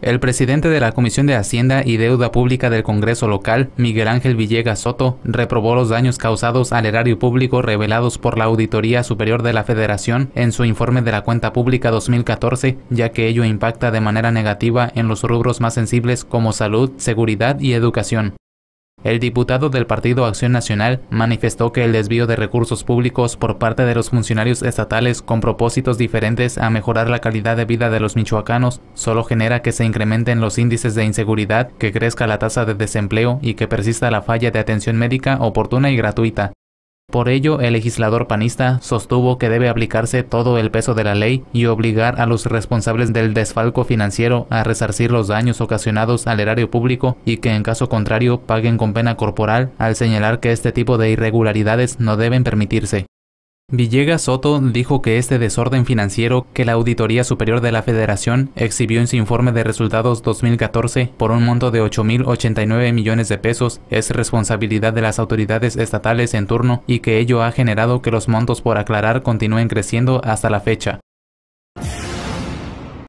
El presidente de la Comisión de Hacienda y Deuda Pública del Congreso local, Miguel Ángel Villegas Soto, reprobó los daños causados al erario público revelados por la Auditoría Superior de la Federación en su informe de la cuenta pública 2014, ya que ello impacta de manera negativa en los rubros más sensibles como salud, seguridad y educación. El diputado del Partido Acción Nacional manifestó que el desvío de recursos públicos por parte de los funcionarios estatales con propósitos diferentes a mejorar la calidad de vida de los michoacanos solo genera que se incrementen los índices de inseguridad, que crezca la tasa de desempleo y que persista la falla de atención médica oportuna y gratuita. Por ello, el legislador panista sostuvo que debe aplicarse todo el peso de la ley y obligar a los responsables del desfalco financiero a resarcir los daños ocasionados al erario público y que en caso contrario paguen con pena corporal al señalar que este tipo de irregularidades no deben permitirse. Villegas Soto dijo que este desorden financiero que la Auditoría Superior de la Federación exhibió en su informe de resultados 2014 por un monto de 8.089 millones de pesos es responsabilidad de las autoridades estatales en turno y que ello ha generado que los montos por aclarar continúen creciendo hasta la fecha.